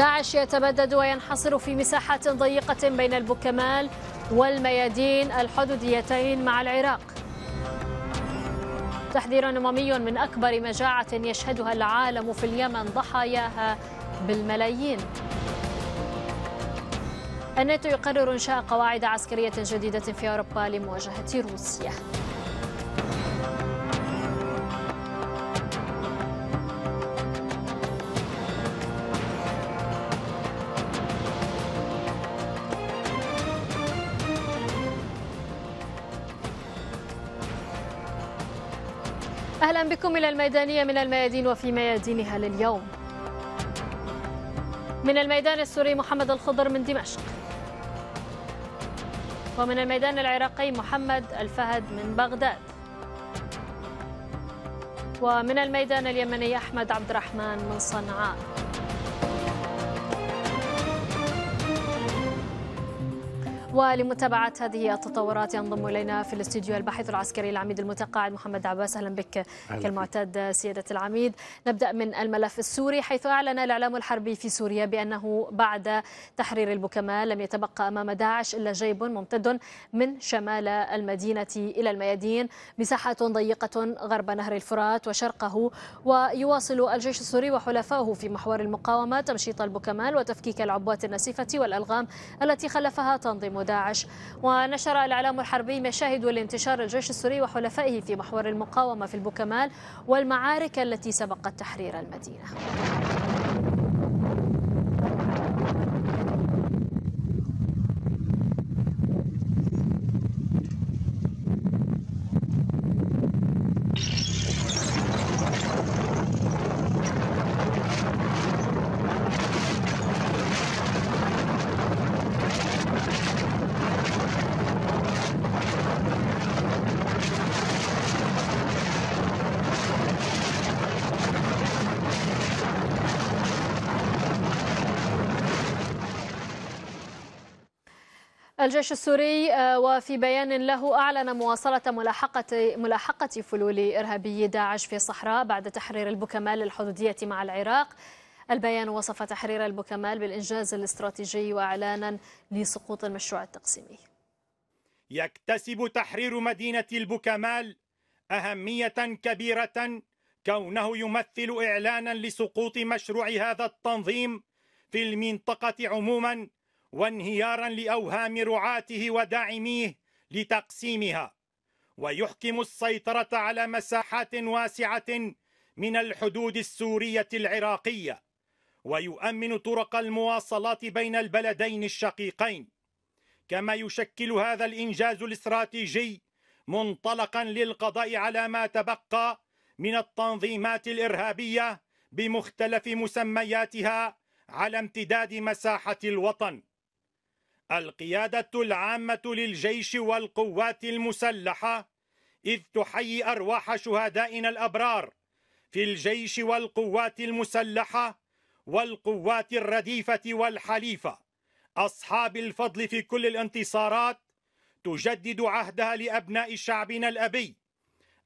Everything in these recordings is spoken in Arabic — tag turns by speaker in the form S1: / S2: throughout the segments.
S1: داعش يتمدد وينحصر في مساحات ضيقة بين البكمال والميادين الحدوديتين مع العراق تحذير أممي من أكبر مجاعة يشهدها العالم في اليمن ضحاياها بالملايين الناتو يقرر إنشاء قواعد عسكرية جديدة في أوروبا لمواجهة روسيا أهلا بكم إلى الميدانية من الميادين وفي ميادينها لليوم من الميدان السوري محمد الخضر من دمشق ومن الميدان العراقي محمد الفهد من بغداد ومن الميدان اليمني أحمد عبد الرحمن من صنعاء ولمتابعة هذه التطورات ينضم إلينا في الاستديو الباحث العسكري العميد المتقاعد محمد عباس أهلا بك كالمعتاد سيادة العميد نبدأ من الملف السوري حيث أعلن الإعلام الحربي في سوريا بأنه بعد تحرير البكماء لم يتبقى أمام داعش إلا جيب ممتد من شمال المدينة إلى الميادين مساحة ضيقة غرب نهر الفرات وشرقه ويواصل الجيش السوري وحلفائه في محور المقاومة تمشيط البكمال وتفكيك العبوات النسيفة والألغام التي خلفها تنظيم وداعش ونشر الإعلام الحربي مشاهد لانتشار الجيش السوري وحلفائه في محور المقاومة في البوكمال والمعارك التي سبقت تحرير المدينة الجيش السوري آه، وفي بيان له أعلن مواصلة ملاحقة ملاحقة فلول إرهابي داعش في الصحراء بعد تحرير البوكمال الحدودية مع العراق البيان وصف تحرير البوكمال بالإنجاز الاستراتيجي وإعلانا لسقوط المشروع التقسيمي
S2: يكتسب تحرير مدينة البوكمال أهمية كبيرة كونه يمثل إعلانا لسقوط مشروع هذا التنظيم في المنطقة عموما وانهيارا لاوهام رعاته وداعميه لتقسيمها ويحكم السيطره على مساحات واسعه من الحدود السوريه العراقيه ويؤمن طرق المواصلات بين البلدين الشقيقين كما يشكل هذا الانجاز الاستراتيجي منطلقا للقضاء على ما تبقى من التنظيمات الارهابيه بمختلف مسمياتها على امتداد مساحه الوطن القيادة العامة للجيش والقوات المسلحة إذ تحيي أرواح شهدائنا الأبرار في الجيش والقوات المسلحة والقوات الرديفة والحليفة أصحاب الفضل في كل الانتصارات تجدد عهدها لأبناء شعبنا الأبي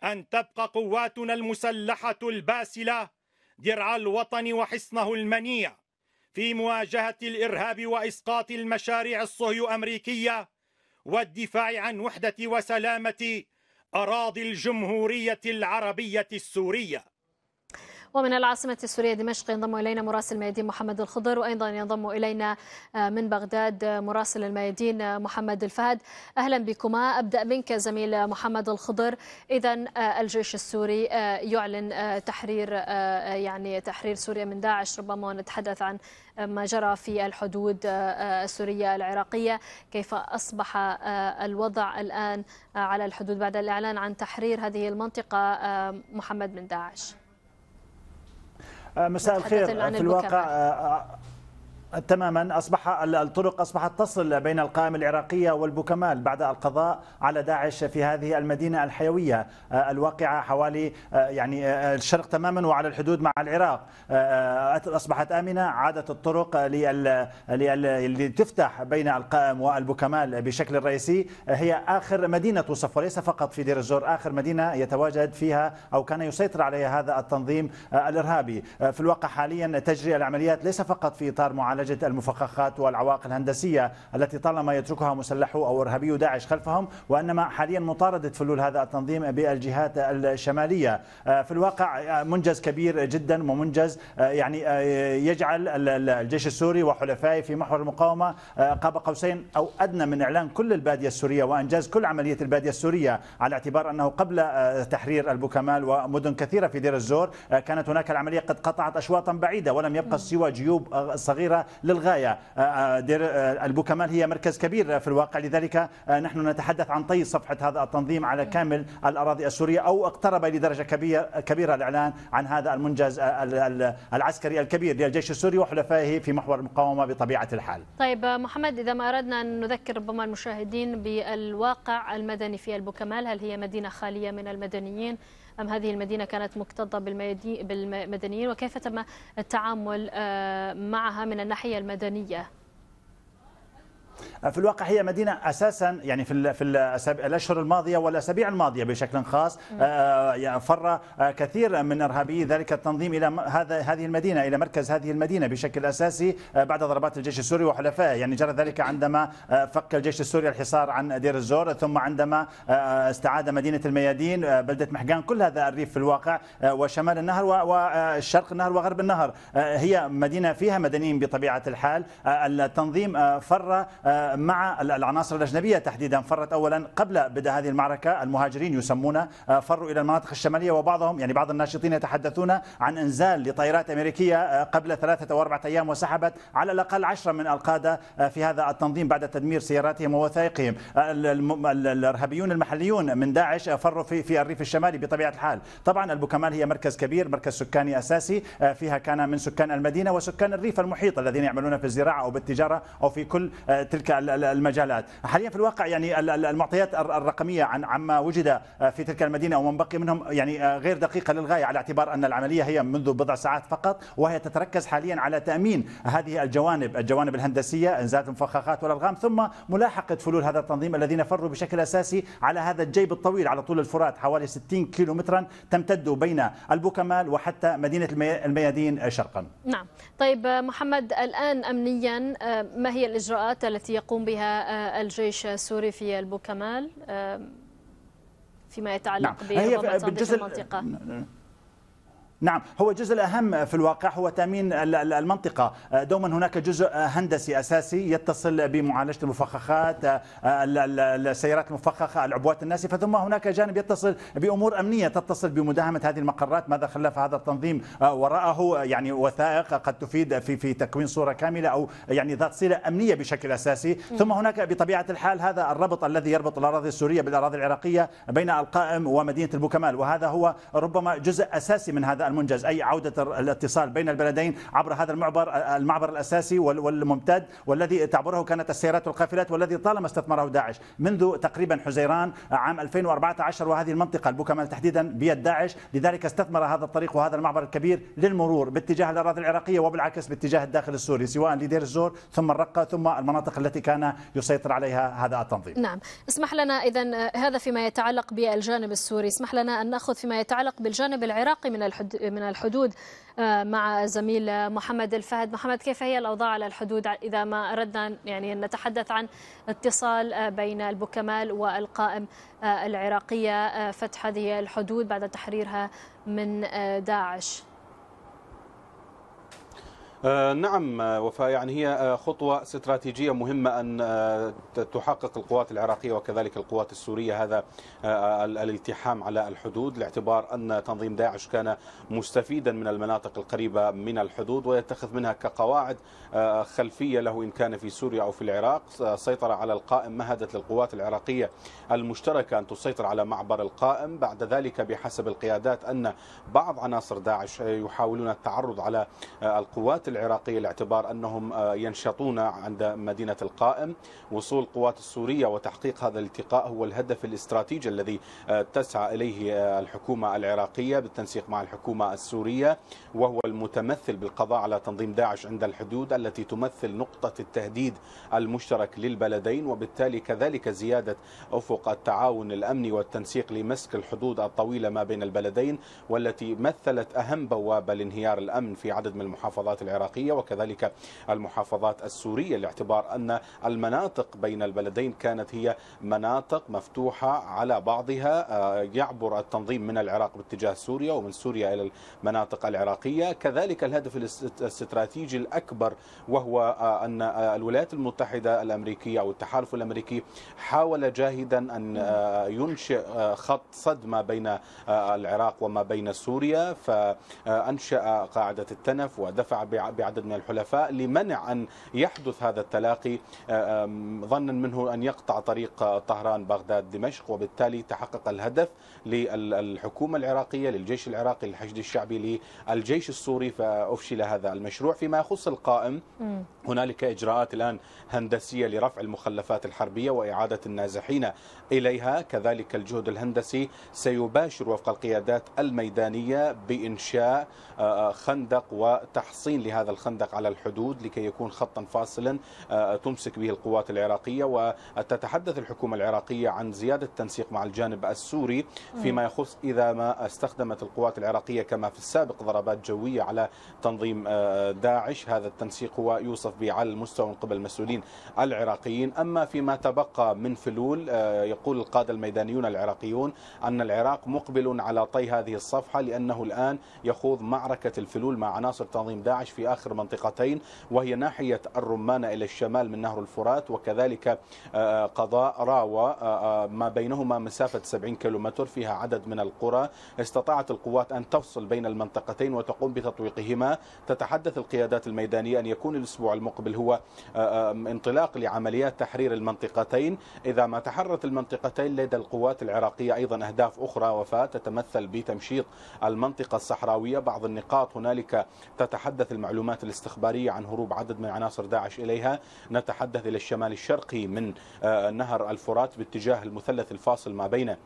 S2: أن تبقى قواتنا المسلحة الباسلة درع الوطن وحصنه المنيع في مواجهة الإرهاب وإسقاط المشاريع الصهيو أمريكية والدفاع عن وحدة وسلامة أراضي الجمهورية العربية السورية
S1: ومن العاصمة السورية دمشق ينضم إلينا مراسل الميادين محمد الخضر وأيضا ينضم إلينا آه، من بغداد آه، مراسل الميادين آه، محمد الفهد أهلا بكما أبدأ منك زميل محمد الخضر إذا الجيش السوري يعلن تحرير يعني تحرير سوريا من داعش ربما نتحدث عن ما جرى في الحدود السورية العراقية كيف أصبح الوضع الآن على الحدود بعد الإعلان عن تحرير هذه المنطقة محمد من داعش
S3: مساء الخير في الواقع تماما أصبح الطرق أصبحت تصل بين القائمة العراقية والبوكمال بعد القضاء على داعش في هذه المدينة الحيوية آه، الواقعة حوالي آه، يعني آه، الشرق تماما وعلى الحدود مع العراق أصبحت آمنة عادت الطرق اللي تفتح بين القائم والبوكمال بشكل رئيسي هي آخر مدينة توصف وليس فقط في دير الزور آخر مدينة يتواجد فيها أو كان يسيطر عليها هذا التنظيم الإرهابي في الواقع حاليا تجري العمليات ليس فقط في إطار معالجة معالجة المفخخات والعوائق الهندسية التي طالما يتركها مسلحو أو إرهابيو داعش خلفهم وإنما حاليا مطاردة فلول هذا التنظيم بالجهات الشمالية آه، في الواقع آه، منجز كبير جدا ومنجز آه، يعني يجعل الجيش السوري وحلفائه في محور المقاومة قاب قوسين أو أدنى من إعلان كل البادية السورية وإنجاز كل عملية البادية السورية على اعتبار أنه قبل تحرير البوكمال ومدن كثيرة في دير الزور كانت هناك العملية قد قطعت أشواطا بعيدة ولم يبقى سوى جيوب صغيرة للغاية آه، آه، دير آه، البوكمال هي مركز كبير في الواقع لذلك نحن نتحدث عن طي صفحة هذا التنظيم على كامل الأراضي السورية أو اقترب لدرجة كبيرة الإعلان عن هذا المنجز العسكري الكبير للجيش السوري وحلفائه في محور المقاومة بطبيعة
S1: الحال طيب محمد إذا ما أردنا أن نذكر ربما المشاهدين بالواقع المدني في البوكمال هل هي مدينة خالية من المدنيين أم هذه المدينة كانت مكتظة بالمدنيين وكيف تم التعامل آه، معها من الناحية المدنية
S3: في الواقع هي مدينه اساسا يعني في في الاشهر الماضيه والاسابيع الماضيه بشكل خاص آه، آه، يعني فر آه، كثير من ارهابي ذلك التنظيم الى هذا هذه المدينه الى مركز هذه المدينه بشكل اساسي بعد ضربات الجيش السوري وحلفائه يعني جرى ذلك عندما فك الجيش السوري الحصار عن دير الزور ثم عندما استعاد مدينه الميادين بلده محجان كل هذا الريف في الواقع وشمال النهر وشرق النهر وغرب النهر هي مدينه فيها مدنيين بطبيعه الحال التنظيم فر آه، مع العناصر الأجنبية تحديدا فرت أولا قبل بدء هذه المعركة المهاجرين يسمون آه، فروا إلى المناطق الشمالية وبعضهم يعني بعض الناشطين يتحدثون عن إنزال لطائرات أمريكية آه، قبل ثلاثة أو أربعة أيام وسحبت على الأقل عشرة من القادة في هذا التنظيم بعد تدمير سياراتهم ووثائقهم الإرهابيون المحليون من داعش فروا في, في الريف الشمالي بطبيعة الحال طبعا البوكمال هي مركز كبير مركز سكاني أساسي فيها كان من سكان المدينة وسكان الريف المحيط الذين يعملون في الزراعة أو بالتجارة أو في كل تلك المجالات حاليا في الواقع يعني المعطيات الرقمية عن عما وجد في تلك المدينة ومن بقي منهم يعني آه، غير دقيقة للغاية على اعتبار أن العملية هي منذ بضع ساعات فقط وهي تتركز حاليا على تأمين هذه الجوانب الجوانب الهندسية إنزال المفخخات والألغام ثم ملاحقة فلول هذا التنظيم الذين فروا بشكل أساسي على هذا الجيب الطويل على طول الفرات حوالي 60 كيلومترا تمتد بين البوكمال وحتى مدينة الميادين شرقا
S1: نعم طيب محمد الآن أمنيا آه، ما هي الإجراءات التي يقوم بها آه، الجيش السوري في البوكمال آه، فيما يتعلق نعم. برمضان تلك المنطقة؟
S3: نعم هو الجزء الأهم في الواقع هو تأمين المنطقة آه، دوما هناك جزء هندسي أساسي يتصل بمعالجة المفخخات آه، السيارات المفخخة العبوات الناسفة ثم هناك جانب يتصل بأمور أمنية تتصل بمداهمة هذه المقرات ماذا خلف هذا التنظيم آه، وراءه يعني وثائق قد تفيد في في تكوين صورة كاملة أو يعني ذات صلة أمنية بشكل أساسي ثم هناك بطبيعة الحال هذا الربط الذي يربط الأراضي السورية بالأراضي العراقية بين القائم ومدينة البوكمال وهذا هو ربما جزء أساسي من هذا المنجز أي عودة الاتصال بين البلدين عبر هذا المعبر المعبر الأساسي والممتد والذي تعبره كانت السيارات والقافلات والذي طالما استثمره داعش منذ تقريبا حزيران عام 2014 وهذه المنطقة البوكمال تحديدا بيد داعش لذلك استثمر هذا الطريق وهذا المعبر الكبير للمرور باتجاه الأراضي العراقية وبالعكس باتجاه الداخل السوري سواء لدير الزور ثم الرقة ثم المناطق التي كان يسيطر عليها هذا التنظيم
S1: نعم اسمح لنا إذا هذا فيما يتعلق بالجانب السوري اسمح لنا أن نأخذ فيما يتعلق بالجانب العراقي من الحدود من الحدود آه، مع زميل محمد الفهد محمد كيف هي الأوضاع على الحدود إذا ما أردنا يعني نتحدث عن اتصال آه، بين البوكمال والقائم آه، العراقية فتح هذه الحدود بعد تحريرها من داعش
S4: آه، نعم آه، وفاء يعني هي آه، خطوة استراتيجية مهمة أن تحقق القوات العراقية وكذلك القوات السورية هذا الالتحام على الحدود لاعتبار أن تنظيم داعش كان مستفيدا من المناطق القريبة من الحدود ويتخذ منها كقواعد خلفية له إن كان في سوريا أو في العراق سيطره على القائم مهدت للقوات العراقية المشتركة أن تسيطر على معبر القائم بعد ذلك بحسب القيادات أن بعض عناصر داعش يحاولون التعرض على القوات العراقية باعتبار أنهم آه، ينشطون عند مدينة القائم وصول القوات السورية وتحقيق هذا الالتقاء هو الهدف الاستراتيجي الذي آه، تسعى إليه آه، الحكومة العراقية بالتنسيق مع الحكومة السورية وهو المتمثل بالقضاء على تنظيم داعش عند الحدود التي تمثل نقطة التهديد المشترك للبلدين وبالتالي كذلك زيادة أفق التعاون الأمني والتنسيق لمسك الحدود الطويلة ما بين البلدين والتي مثلت أهم بوابة لانهيار الأمن في عدد من المحافظات العراقية العراقية وكذلك المحافظات السورية لاعتبار أن المناطق بين البلدين كانت هي مناطق مفتوحة على بعضها آه، يعبر التنظيم من العراق باتجاه سوريا ومن سوريا إلى المناطق العراقية كذلك الهدف الاستراتيجي الأكبر وهو آه، أن آه، الولايات المتحدة الأمريكية أو التحالف الأمريكي حاول جاهدا أن ينشئ خط صدمة بين العراق وما بين سوريا فأنشأ قاعدة التنف ودفع بعدد من الحلفاء لمنع أن يحدث هذا التلاقي آه، ظنا منه أن يقطع طريق آه، طهران بغداد دمشق وبالتالي تحقق الهدف للحكومة العراقية للجيش العراقي للحشد الشعبي للجيش السوري فأفشل هذا المشروع فيما يخص القائم هنالك إجراءات الآن هندسية لرفع المخلفات الحربية وإعادة النازحين إليها كذلك الجهد الهندسي سيباشر وفق القيادات الميدانية بإنشاء آه، آه، خندق وتحصين لهذا الخندق على الحدود لكي يكون خطا فاصلا آه، تمسك به القوات العراقية وتتحدث الحكومة العراقية عن زيادة التنسيق مع الجانب السوري فيما آه. يخص إذا ما استخدمت القوات العراقية كما في السابق ضربات جوية على تنظيم آه، داعش هذا التنسيق هو يوصف به على المستوى من قبل المسؤولين العراقيين أما فيما تبقى من فلول آه، يقول القادة الميدانيون العراقيون أن العراق مقبل على طي هذه الصفحة لأنه الآن يخوض معركة الفلول مع عناصر تنظيم داعش في آخر منطقتين وهي ناحية الرمانة إلى الشمال من نهر الفرات وكذلك قضاء راوة ما بينهما مسافة 70 كيلومتر في فيها عدد من القرى استطاعت القوات أن تفصل بين المنطقتين وتقوم بتطويقهما تتحدث القيادات الميدانية أن يكون الأسبوع المقبل هو آه، آه، انطلاق لعمليات تحرير المنطقتين إذا ما تحررت المنطقتين لدى القوات العراقية أيضا أهداف أخرى وفاة تتمثل بتمشيط المنطقة الصحراوية بعض النقاط هنالك تتحدث المعلومات الاستخبارية عن هروب عدد من عناصر داعش إليها نتحدث إلى الشمال الشرقي من آه، نهر الفرات باتجاه المثلث الفاصل ما بين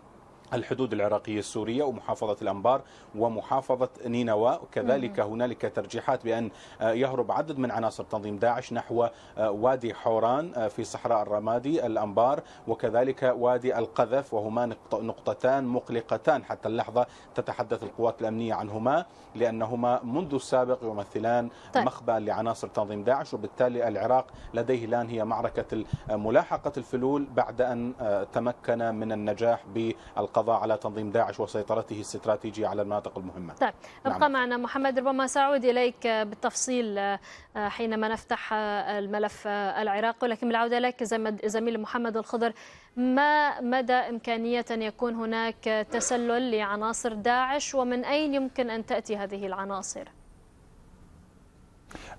S4: الحدود العراقية السورية ومحافظة الأنبار ومحافظة نينوى كذلك هنالك ترجيحات بأن آه، يهرب عدد من عناصر تنظيم داعش نحو آه، وادي حوران آه، في صحراء الرمادي الأنبار وكذلك وادي القذف وهما نقطتان مقلقتان حتى اللحظة تتحدث القوات الأمنية عنهما لأنهما منذ السابق يمثلان طيب. مخبأ لعناصر تنظيم داعش وبالتالي العراق لديه الآن هي معركة ملاحقة الفلول بعد أن تمكن من النجاح بالقذف القضاء على تنظيم داعش وسيطرته الاستراتيجية على المناطق المهمة
S1: طيب نعم. ابقى نعم. معنا محمد ربما سأعود إليك بالتفصيل آه، آه، حينما نفتح آه، الملف العراقي ولكن بالعودة لك زميل محمد الخضر ما مدى إمكانية أن يكون هناك تسلل لعناصر داعش ومن أين يمكن أن تأتي هذه العناصر؟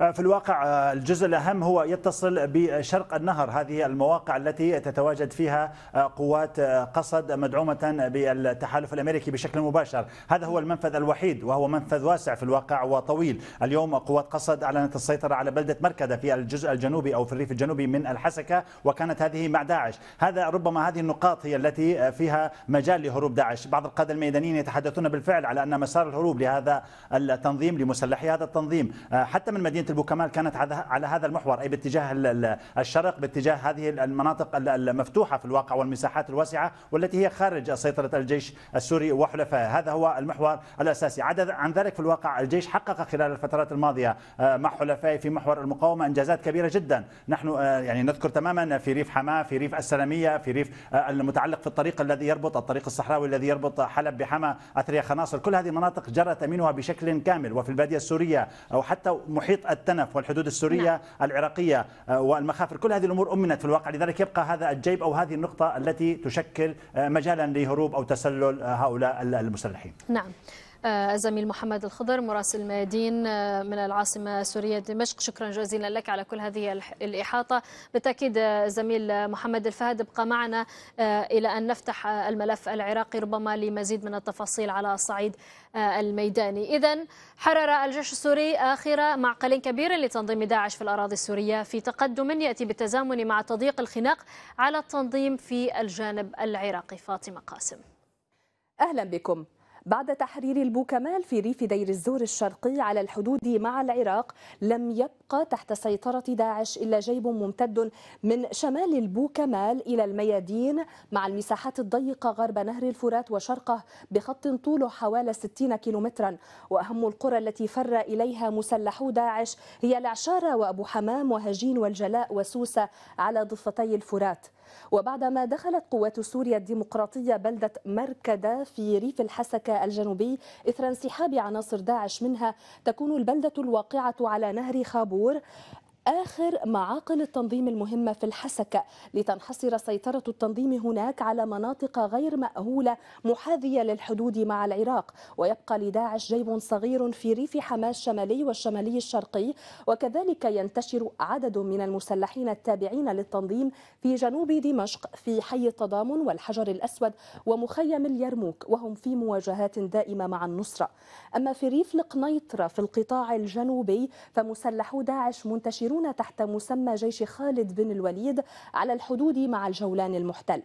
S3: آه، في الواقع آه، الجزء الأهم هو يتصل بشرق النهر هذه المواقع التي تتواجد فيها آه، قوات قصد مدعومة بالتحالف الأمريكي بشكل مباشر هذا هو المنفذ الوحيد وهو منفذ واسع في الواقع وطويل اليوم قوات قصد أعلنت السيطرة على بلدة مركدة في الجزء الجنوبي أو في الريف الجنوبي من الحسكة وكانت هذه مع داعش هذا ربما هذه النقاط هي التي فيها مجال لهروب داعش بعض القادة الميدانيين يتحدثون بالفعل على أن مسار الهروب لهذا التنظيم لمسلحي هذا التنظيم حتى من من مدينه البوكمال كانت على هذا المحور اي باتجاه الشرق باتجاه هذه المناطق المفتوحه في الواقع والمساحات الواسعه والتي هي خارج سيطره الجيش السوري وحلفائه هذا هو المحور الاساسي عدا عن ذلك في الواقع الجيش حقق خلال الفترات الماضيه آه، مع حلفائه في محور المقاومه انجازات كبيره جدا نحن آه، يعني نذكر تماما في ريف حماه في ريف السلميه في ريف آه، المتعلق في الطريق الذي يربط الطريق الصحراوي الذي يربط حلب بحماه أثرية خناصر كل هذه المناطق جرى تامينها بشكل كامل وفي الباديه السوريه او حتى محيط محيط التنف والحدود السورية نعم. العراقية آه، والمخافر كل هذه الأمور أمنت في الواقع لذلك يبقى هذا الجيب أو هذه النقطة التي تشكل آه، مجالا لهروب أو تسلل آه، هؤلاء المسلحين
S1: نعم آه، الزميل محمد الخضر مراسل ميادين آه، من العاصمة السورية دمشق شكرا جزيلا لك على كل هذه الإحاطة بالتأكيد آه، زميل محمد الفهد ابقى معنا إلى أن نفتح الملف العراقي ربما لمزيد من التفاصيل على الصعيد الميداني إذا حرر الجيش السوري آخر معقل كبير لتنظيم داعش في الأراضي السورية في تقدم يأتي بالتزامن مع تضييق الخناق على التنظيم في الجانب العراقي فاطمة قاسم
S5: أهلا بكم بعد تحرير البوكمال في ريف دير الزور الشرقي على الحدود مع العراق لم يبقى تحت سيطرة داعش إلا جيب ممتد من شمال البوكمال إلى الميادين مع المساحات الضيقة غرب نهر الفرات وشرقه بخط طوله حوالي 60 كيلومترا وأهم القرى التي فر إليها مسلحو داعش هي العشارة وأبو حمام وهجين والجلاء وسوسة على ضفتي الفرات وبعدما دخلت قوات سوريا الديمقراطية بلدة مركدة في ريف الحسكة الجنوبي إثر انسحاب عناصر داعش منها تكون البلدة الواقعة على نهر خابور آخر معاقل التنظيم المهمة في الحسكة لتنحصر سيطرة التنظيم هناك على مناطق غير مأهولة محاذية للحدود مع العراق ويبقى لداعش جيب صغير في ريف حماة الشمالي والشمالي الشرقي وكذلك ينتشر عدد من المسلحين التابعين للتنظيم في جنوب دمشق في حي التضامن والحجر الأسود ومخيم اليرموك وهم في مواجهات دائمة مع النصرة أما في ريف القنيطرة في القطاع الجنوبي فمسلحو داعش منتشرون تحت مسمى جيش خالد بن الوليد على الحدود مع الجولان المحتل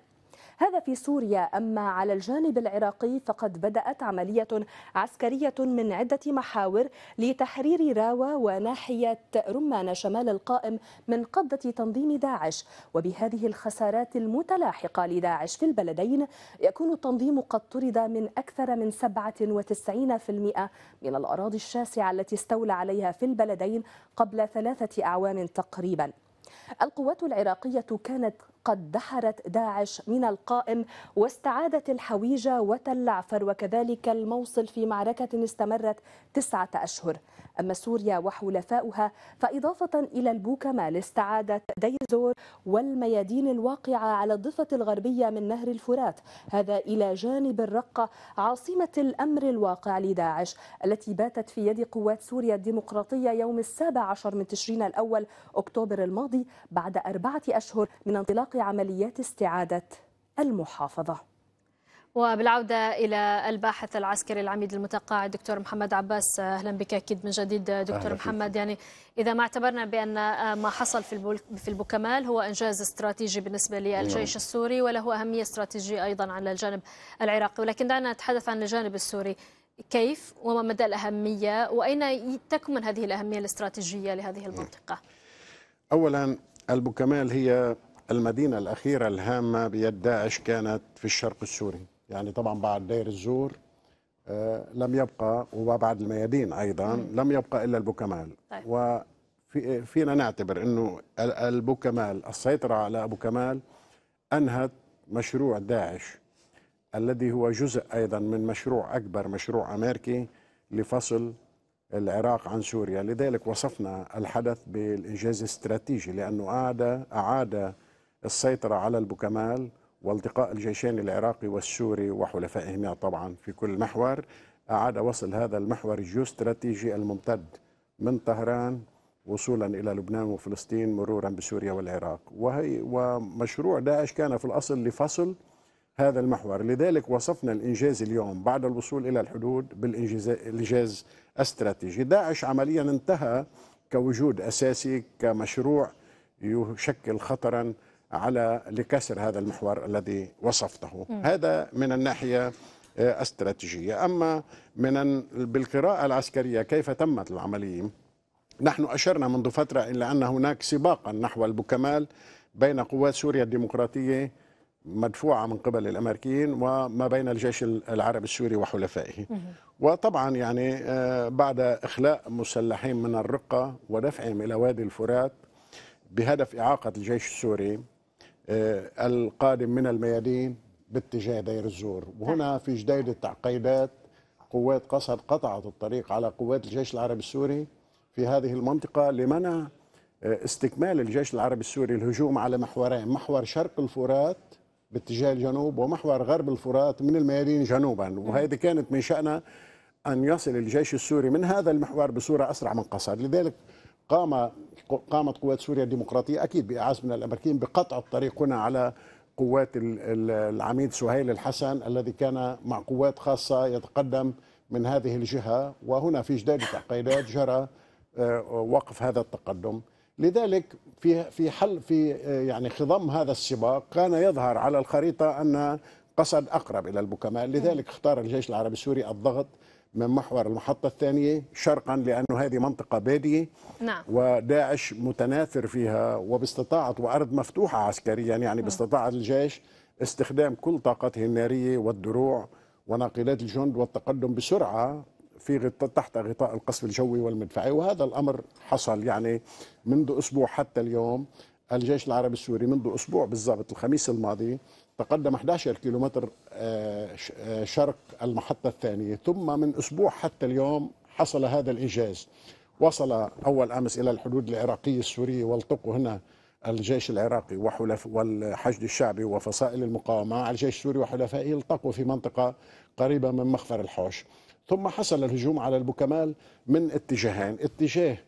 S5: هذا في سوريا أما على الجانب العراقي فقد بدأت عملية عسكرية من عدة محاور لتحرير راوة وناحية رمان شمال القائم من قبضة تنظيم داعش وبهذه الخسارات المتلاحقة لداعش في البلدين يكون التنظيم قد طرد من أكثر من 97% من الأراضي الشاسعة التي استولى عليها في البلدين قبل ثلاثة أعوام تقريبا القوات العراقية كانت قد دحرت داعش من القائم واستعادت الحويجة وتلعفر وكذلك الموصل في معركة استمرت تسعة أشهر أما سوريا وحلفاؤها فإضافة إلى البوكمال استعادت ديزور والميادين الواقعة على الضفة الغربية من نهر الفرات هذا إلى جانب الرقة عاصمة الأمر الواقع لداعش التي باتت في يد قوات سوريا الديمقراطية يوم السابع عشر من تشرين الأول أكتوبر الماضي بعد أربعة أشهر من انطلاق عمليات استعادة المحافظة
S1: وبالعودة إلى الباحث العسكري العميد المتقاعد دكتور محمد عباس أهلا بك أكيد من جديد دكتور محمد يعني إذا ما اعتبرنا بأن ما حصل في في البوكمال هو إنجاز استراتيجي بالنسبة للجيش نعم. السوري وله أهمية استراتيجية أيضا على الجانب العراقي ولكن دعنا نتحدث عن الجانب السوري كيف وما مدى الأهمية وأين تكمن هذه الأهمية الاستراتيجية لهذه المنطقة؟
S6: أولا البوكمال هي المدينة الأخيرة الهامة بيد داعش كانت في الشرق السوري يعني طبعا بعد دير الزور آه، لم يبقى وبعد الميادين أيضا لم يبقى إلا البوكمال طيب. وفينا نعتبر أنه البوكمال السيطرة على أبو كمال أنهت مشروع داعش الذي هو جزء أيضا من مشروع أكبر مشروع أمريكي لفصل العراق عن سوريا لذلك وصفنا الحدث بالإنجاز الاستراتيجي لأنه أعاد أعاد السيطرة على البوكمال والتقاء الجيشين العراقي والسوري وحلفائهما طبعا في كل محور أعاد وصل هذا المحور الجيوستراتيجي الممتد من طهران وصولا إلى لبنان وفلسطين مرورا بسوريا والعراق وهي ومشروع داعش كان في الأصل لفصل هذا المحور لذلك وصفنا الإنجاز اليوم بعد الوصول إلى الحدود بالإنجاز استراتيجي داعش عمليا انتهى كوجود أساسي كمشروع يشكل خطرا على لكسر هذا المحور الذي وصفته م. هذا من الناحية آه، استراتيجية أما من بالقراءة العسكرية كيف تمت العملية نحن أشرنا منذ فترة إلى أن هناك سباقا نحو البكمال بين قوات سوريا الديمقراطية مدفوعة من قبل الأمريكيين وما بين الجيش العربي السوري وحلفائه وطبعا يعني آه، بعد إخلاء مسلحين من الرقة ودفعهم إلى وادي الفرات بهدف إعاقة الجيش السوري آه، القادم من الميادين باتجاه دير الزور وهنا نعم. في جديد التعقيدات قوات قصد قطعت الطريق على قوات الجيش العربي السوري في هذه المنطقة لمنع آه، استكمال الجيش العربي السوري الهجوم على محورين محور شرق الفرات باتجاه الجنوب ومحور غرب الفرات من الميادين جنوبا نعم. وهذه كانت من شأنها أن يصل الجيش السوري من هذا المحور بصورة أسرع من قصر لذلك قام قامت قوات سوريا الديمقراطية أكيد بإعاز من الأمريكيين بقطع الطريق هنا على قوات العميد سهيل الحسن الذي كان مع قوات خاصة يتقدم من هذه الجهة وهنا في جداد تعقيدات جرى آه، وقف هذا التقدم لذلك في في حل في آه، يعني خضم هذا السباق كان يظهر على الخريطة أن قصد أقرب إلى البكماء لذلك اختار الجيش العربي السوري الضغط من محور المحطة الثانية شرقا لأنه هذه منطقة بادية نعم. وداعش متناثر فيها وباستطاعة وأرض مفتوحة عسكريا يعني نعم. باستطاعة الجيش استخدام كل طاقته النارية والدروع وناقلات الجند والتقدم بسرعة في غطاء تحت غطاء القصف الجوي والمدفعي وهذا الأمر حصل يعني منذ أسبوع حتى اليوم الجيش العربي السوري منذ أسبوع بالضبط الخميس الماضي تقدم 11 كيلومتر آه، آه، شرق المحطة الثانية ثم من أسبوع حتى اليوم حصل هذا الإنجاز وصل أول أمس إلى الحدود العراقية السورية والتقوا هنا الجيش العراقي وحلف والحشد الشعبي وفصائل المقاومة مع الجيش السوري وحلفائه التقوا في منطقة قريبة من مخفر الحوش ثم حصل الهجوم على البوكمال من اتجاهين اتجاه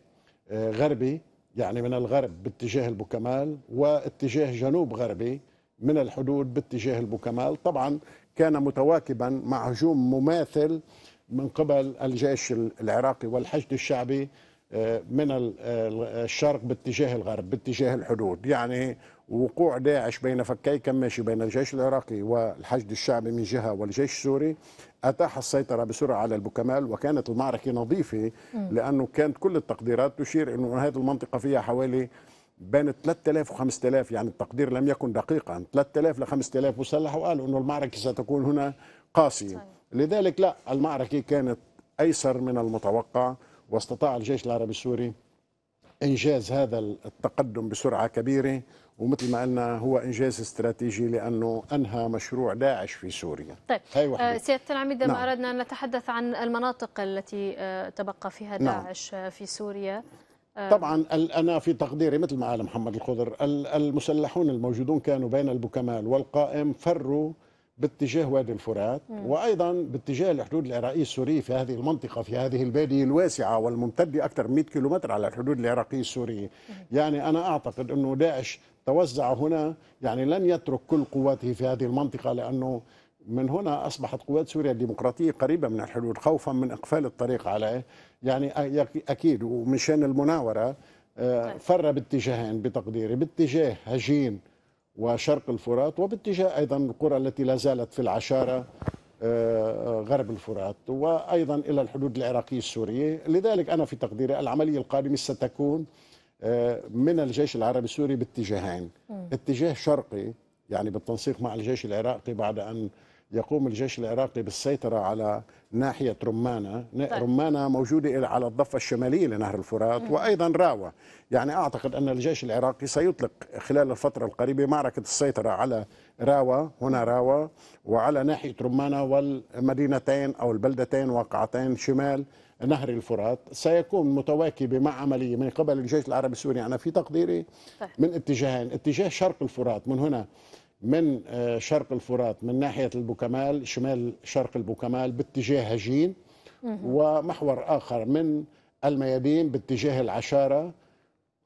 S6: آه، غربي يعني من الغرب باتجاه البوكمال واتجاه جنوب غربي من الحدود باتجاه البوكمال طبعا كان متواكبا مع هجوم مماثل من قبل الجيش العراقي والحشد الشعبي من الشرق باتجاه الغرب باتجاه الحدود يعني وقوع داعش بين فكي كماشي بين الجيش العراقي والحشد الشعبي من جهة والجيش السوري أتاح السيطرة بسرعة على البكمال وكانت المعركة نظيفة لأنه كانت كل التقديرات تشير أنه هذه المنطقة فيها حوالي بين 3000 و 5000 يعني التقدير لم يكن دقيقا 3000 ل 5000 مسلح وقالوا أنه المعركة ستكون هنا قاسية لذلك لا المعركة كانت أيسر من المتوقع واستطاع الجيش العربي السوري انجاز هذا التقدم بسرعه كبيره ومثل ما قلنا هو انجاز استراتيجي لانه انهى مشروع داعش في سوريا. طيب هاي وحدة. آه،
S1: سياده العميد نعم. اردنا ان نتحدث عن المناطق التي آه، تبقى فيها نعم. داعش نعم. في سوريا طبعا
S6: انا في تقديري مثل ما قال محمد الخضر المسلحون الموجودون كانوا بين البوكمال والقائم فروا باتجاه وادي الفرات وايضا باتجاه الحدود العراقيه السوريه في هذه المنطقه في هذه الباديه الواسعه والممتده اكثر من 100 كيلومتر على الحدود العراقيه السوريه يعني انا اعتقد انه داعش توزع هنا يعني لن يترك كل قواته في هذه المنطقه لانه من هنا اصبحت قوات سوريا الديمقراطيه قريبه من الحدود خوفا من اقفال الطريق عليه يعني اكيد شان المناوره آه، طيب. فر باتجاهين بتقديري باتجاه هجين وشرق الفرات وباتجاه أيضا القرى التي لا زالت في العشارة آه، آه، غرب الفرات وأيضا إلى الحدود العراقية السورية لذلك أنا في تقديري العملية القادمة ستكون آه، من الجيش العربي السوري باتجاهين اتجاه شرقي يعني بالتنسيق مع الجيش العراقي بعد أن يقوم الجيش العراقي بالسيطرة على ناحية رمانة طيب. رمانة موجودة على الضفة الشمالية لنهر الفرات مم. وأيضا راوة يعني أعتقد أن الجيش العراقي سيطلق خلال الفترة القريبة معركة السيطرة على راوة هنا راوة وعلى ناحية رمانة والمدينتين أو البلدتين واقعتين شمال نهر الفرات سيكون متواكبة مع عملية من قبل الجيش العربي السوري أنا يعني في تقديري طيب. من اتجاهين اتجاه شرق الفرات من هنا من آه، شرق الفرات من ناحيه البوكمال شمال شرق البوكمال باتجاه هجين ومحور اخر من الميادين باتجاه العشاره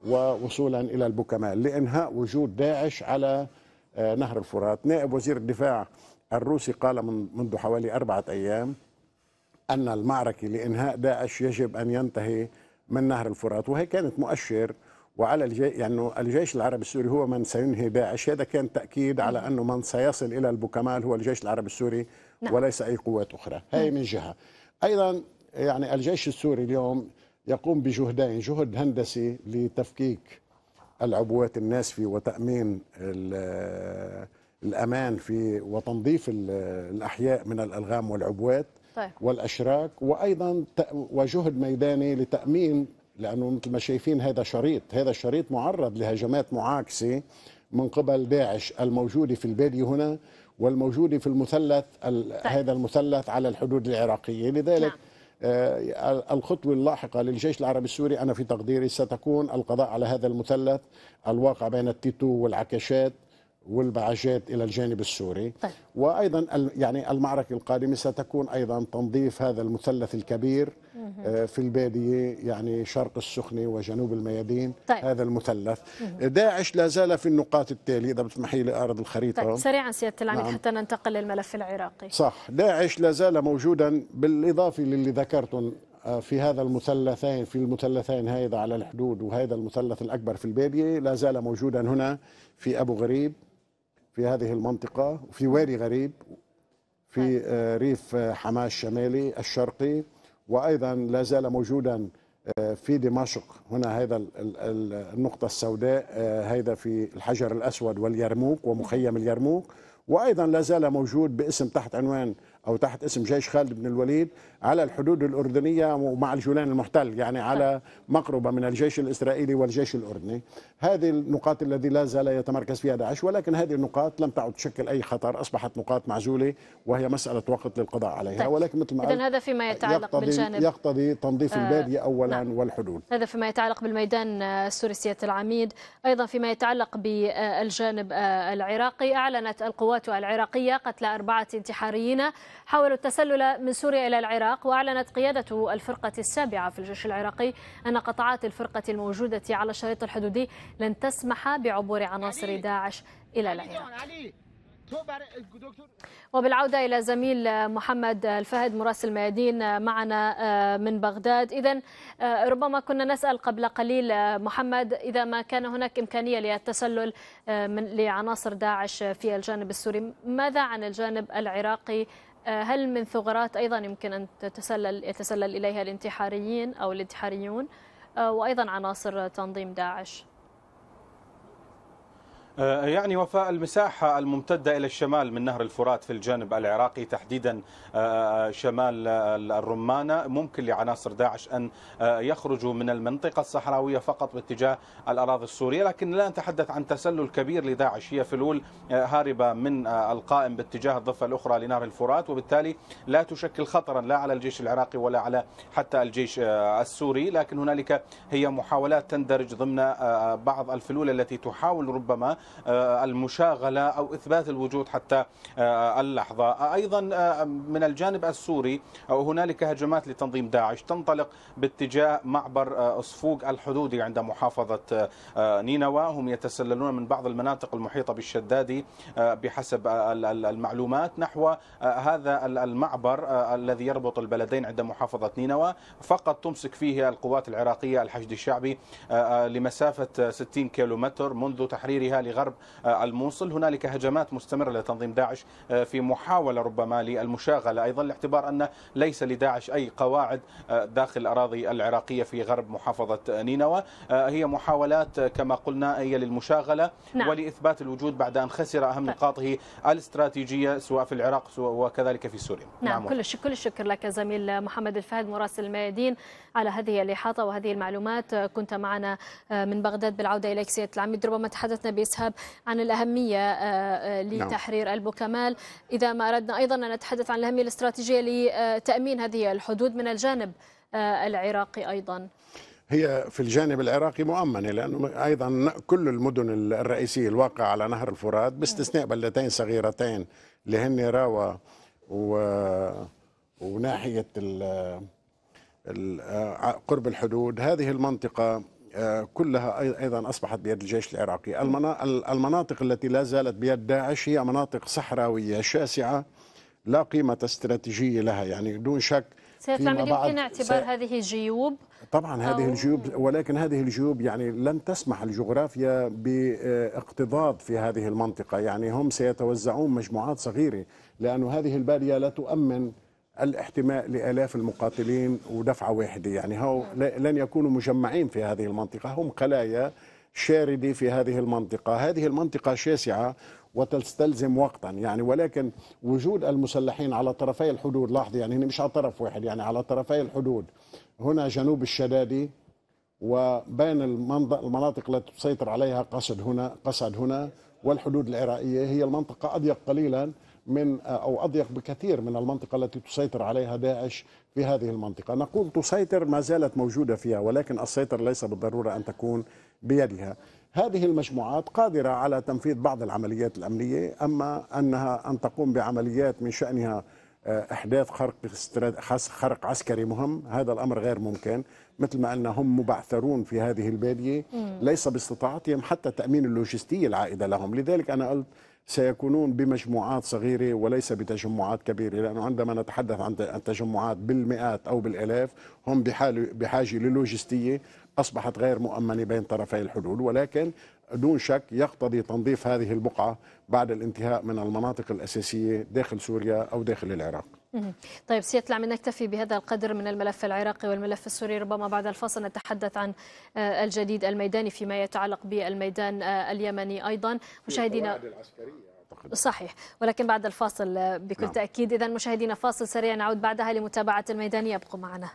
S6: ووصولا الى البوكمال لانهاء وجود داعش على آه، نهر الفرات نائب وزير الدفاع الروسي قال من منذ حوالي أربعة أيام أن المعركة لإنهاء داعش يجب أن ينتهي من نهر الفرات وهي كانت مؤشر وعلى الجي... يعني الجيش العربي السوري هو من سينهي داعش هذا كان تاكيد على انه من سيصل الى البوكمال هو الجيش العربي السوري نعم. وليس اي قوات اخرى هاي من جهه ايضا يعني الجيش السوري اليوم يقوم بجهدين جهد هندسي لتفكيك العبوات الناسفه وتامين الامان في وتنظيف الاحياء من الالغام والعبوات طيب. والاشراك وايضا وجهد ميداني لتامين لانه مثل ما شايفين هذا شريط هذا الشريط معرض لهجمات معاكسه من قبل داعش الموجوده في الباديه هنا والموجوده في المثلث طيب. هذا المثلث على الحدود العراقيه لذلك نعم. آه الخطوة اللاحقة للجيش العربي السوري أنا في تقديري ستكون القضاء على هذا المثلث الواقع بين التيتو والعكاشات والبعاجات الى الجانب السوري طيب. وايضا يعني المعركه القادمه ستكون ايضا تنظيف هذا المثلث الكبير آه، في الباديه يعني شرق السخنه وجنوب الميادين طيب. هذا المثلث داعش لا زال في النقاط التاليه اذا بتسمحي لي اعرض الخريطه طيب. سريعا
S1: سياده العميد نعم. حتى ننتقل للملف العراقي صح
S6: داعش لا زال موجودا بالاضافه للي ذكرتم آه، في هذا المثلثين في المثلثين هذا على الحدود وهذا المثلث الاكبر في الباديه لا زال موجودا هنا في ابو غريب في هذه المنطقة وفي وادي غريب في نعم. آه، ريف آه، حماه الشمالي الشرقي وأيضا لا زال موجودا آه، في دمشق هنا هذا النقطة السوداء هذا في الحجر الأسود واليرموك ومخيم اليرموك وأيضا لا زال موجود باسم تحت عنوان او تحت اسم جيش خالد بن الوليد على الحدود الاردنيه ومع الجولان المحتل يعني على مقربه من الجيش الاسرائيلي والجيش الاردني هذه النقاط التي لا زال يتمركز فيها داعش ولكن هذه النقاط لم تعد تشكل اي خطر اصبحت نقاط معزوله وهي مساله وقت للقضاء عليها طيب. ولكن مثل ما اذا
S1: هذا فيما يتعلق يقتضي بالجانب
S6: يقتضي تنظيف آه الباديه نعم. اولا نعم. والحدود
S1: هذا فيما يتعلق بالميدان آه، السوري سياده العميد ايضا فيما يتعلق بالجانب آه، العراقي اعلنت القوات العراقيه قتل اربعه انتحاريين حاولوا التسلل من سوريا إلى العراق وأعلنت قيادة الفرقة السابعة في الجيش العراقي أن قطعات الفرقة الموجودة على الشريط الحدودي لن تسمح بعبور عناصر داعش إلى العراق وبالعودة إلى زميل محمد الفهد مراسل ميادين معنا آه، من بغداد إذا آه، ربما كنا نسأل قبل قليل آه، محمد إذا ما كان هناك إمكانية للتسلل من لعناصر داعش في الجانب السوري ماذا عن الجانب العراقي آه، هل من ثغرات أيضا يمكن أن تتسلل يتسلل إليها الانتحاريين أو الانتحاريون آه، وأيضا عناصر تنظيم داعش؟
S4: آه، يعني وفاء المساحة الممتدة إلى الشمال من نهر الفرات في الجانب العراقي تحديدا آه، شمال الرمانة ممكن لعناصر داعش أن آه، يخرجوا من المنطقة الصحراوية فقط باتجاه الأراضي السورية لكن لا نتحدث عن تسلل كبير لداعش هي فلول هاربة من القائم باتجاه الضفة الأخرى لنهر الفرات وبالتالي لا تشكل خطرا لا على الجيش العراقي ولا على حتى الجيش السوري لكن هنالك هي محاولات تندرج ضمن بعض الفلول التي تحاول ربما آه، المشاغلة أو إثبات الوجود حتى آه، اللحظة أيضا آه، من الجانب السوري هنالك هجمات لتنظيم داعش تنطلق باتجاه معبر صفوق الحدودي عند محافظة نينوى هم يتسللون من بعض المناطق المحيطة بالشدادي بحسب المعلومات نحو هذا المعبر الذي يربط البلدين عند محافظة نينوى فقط تمسك فيه القوات العراقية الحشد الشعبي لمسافة 60 كيلومتر منذ تحريرها شمال غرب آه، الموصل هنالك هجمات مستمرة لتنظيم داعش آه، في محاولة ربما للمشاغلة أيضا لاعتبار أن ليس لداعش أي قواعد آه، داخل الأراضي العراقية في غرب محافظة نينوى هي محاولات كما قلنا هي للمشاغلة نعم. ولإثبات الوجود بعد أن خسر أهم طيب. نقاطه الاستراتيجية سواء في العراق وكذلك في سوريا نعم, نعم. كل
S1: الشكر كل الشكر لك زميل محمد الفهد مراسل الميادين على هذه الإحاطة وهذه المعلومات كنت معنا من بغداد بالعودة إليك سيادة العميد ربما تحدثنا بإسهاب يشهب عن الأهمية آه، آه، نعم. لتحرير البوكمال إذا ما أردنا أيضا أن نتحدث عن الأهمية الاستراتيجية لتأمين هذه الحدود من الجانب آه، العراقي أيضا
S6: هي في الجانب العراقي مؤمنة لأنه أيضا كل المدن الرئيسية الواقعة على نهر الفرات باستثناء بلدتين صغيرتين اللي هن راوا و... وناحية ال... ال... قرب الحدود هذه المنطقة آه، كلها ايضا اصبحت بيد الجيش العراقي، المناطق التي لا زالت بيد داعش هي مناطق صحراويه شاسعه لا قيمه استراتيجيه لها يعني دون شك سيتعمل يمكن اعتبار س...
S1: هذه الجيوب
S6: طبعا هذه أو... الجيوب ولكن هذه الجيوب يعني لن تسمح الجغرافيا باقتضاض في هذه المنطقه يعني هم سيتوزعون مجموعات صغيره لأن هذه الباليه لا تؤمن الاحتماء لآلاف المقاتلين ودفعة واحدة يعني هو لن يكونوا مجمعين في هذه المنطقة هم خلايا شاردة في هذه المنطقة هذه المنطقة شاسعة وتستلزم وقتا يعني ولكن وجود المسلحين على طرفي الحدود لاحظ يعني مش على طرف واحد يعني على طرفي الحدود هنا جنوب الشدادي وبين المناطق التي تسيطر عليها قصد هنا قصد هنا والحدود العراقية هي المنطقة أضيق قليلا من آه، او اضيق بكثير من المنطقه التي تسيطر عليها داعش في هذه المنطقه، نقول تسيطر ما زالت موجوده فيها ولكن السيطره ليس بالضروره ان تكون بيدها. هذه المجموعات قادره على تنفيذ بعض العمليات الامنيه اما انها ان تقوم بعمليات من شانها آه، احداث خرق خرق عسكري مهم هذا الامر غير ممكن مثل ما ان هم مبعثرون في هذه الباديه ليس باستطاعتهم حتى تامين اللوجستيه العائده لهم لذلك انا قلت سيكونون بمجموعات صغيره وليس بتجمعات كبيره لانه عندما نتحدث عن تجمعات بالمئات او بالالاف هم بحاجه للوجستيه اصبحت غير مؤمنه بين طرفي الحلول ولكن دون شك يقتضي تنظيف هذه البقعة بعد الانتهاء من المناطق الأساسية داخل سوريا أو داخل العراق
S1: طيب سيادة من نكتفي بهذا القدر من الملف العراقي والملف السوري ربما بعد الفاصل نتحدث عن آه، الجديد الميداني فيما يتعلق بالميدان آه، اليمني أيضا مشاهدينا أعتقد صحيح ولكن بعد الفاصل آه، بكل نعم. تأكيد إذا مشاهدينا فاصل سريع نعود بعدها لمتابعة الميدان يبقوا معنا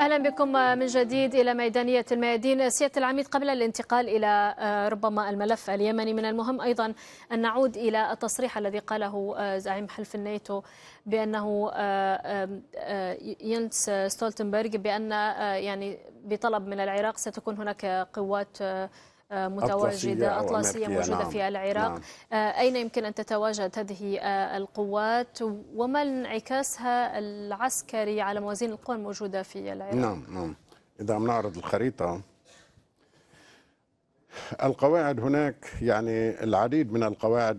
S1: اهلا بكم من جديد الى ميدانيه الميادين سياده العميد قبل الانتقال الى آه، ربما الملف اليمني من المهم ايضا ان نعود الى التصريح الذي قاله آه، زعيم حلف الناتو بانه آه، ينس ستولتنبرغ بان يعني بطلب من العراق ستكون هناك قوات آه، متواجدة أطلسية موجودة نعم. في العراق نعم. آه، أين يمكن أن تتواجد هذه آه، القوات وما انعكاسها العسكري على موازين القوى الموجودة في العراق نعم
S6: نعم إذا بنعرض نعرض الخريطة القواعد هناك يعني العديد من القواعد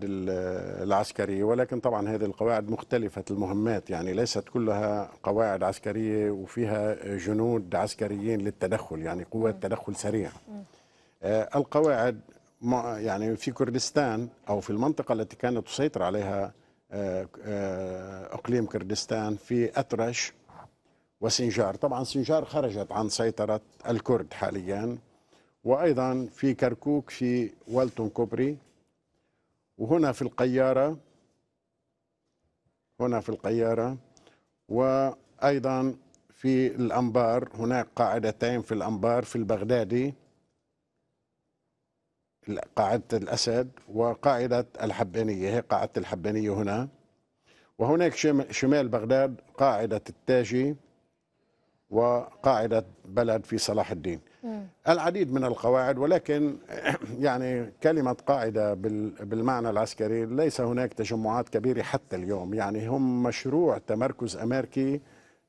S6: العسكرية ولكن طبعا هذه القواعد مختلفة المهمات يعني ليست كلها قواعد عسكرية وفيها جنود عسكريين للتدخل يعني قوات تدخل سريع آه، القواعد يعني في كردستان او في المنطقه التي كانت تسيطر عليها آه، آه، اقليم كردستان في اترش وسنجار طبعا سنجار خرجت عن سيطره الكرد حاليا وايضا في كركوك في والتون كوبري وهنا في القياره هنا في القياره وايضا في الانبار هناك قاعدتين في الانبار في البغدادي قاعدة الأسد وقاعدة الحبانية هي قاعدة الحبانية هنا وهناك شمال بغداد قاعدة التاجي وقاعدة بلد في صلاح الدين العديد من القواعد ولكن يعني كلمة قاعدة بالمعنى العسكري ليس هناك تجمعات كبيرة حتى اليوم يعني هم مشروع تمركز أمريكي